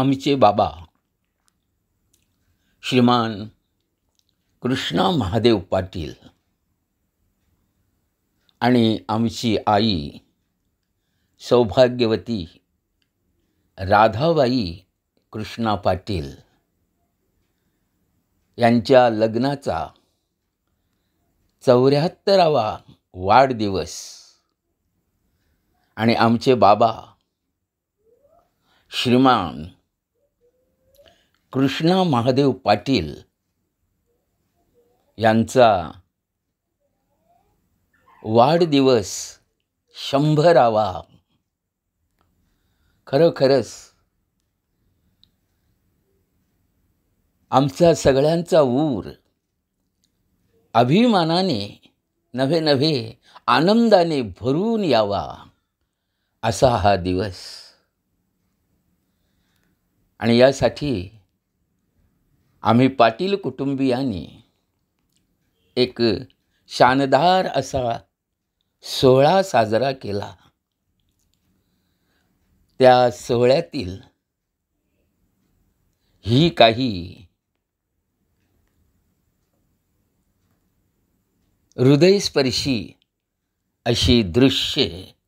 आमचे बाबा श्रीमान कृष्णा महादेव पाटील आणि आमची आई सौभाग्यवती राधाबाई कृष्णा पाटील यांच्या लग्नाचा चौऱ्याहत्तरावा वाढदिवस आणि आमचे बाबा श्रीमान कृष्णा महादेव पाटील यांचा वाढदिवस शंभरावा खरोखरच आमचा सगळ्यांचा ऊर अभिमानाने नव्हे नव्हे आनंदाने भरून यावा असा हा दिवस आणि यासाठी आम्ही पाटील कुटुंबियांनी एक शानदार असा सोहळा साजरा केला त्या सोहळ्यातील ही काही हृदयस्पर्शी अशी दृश्ये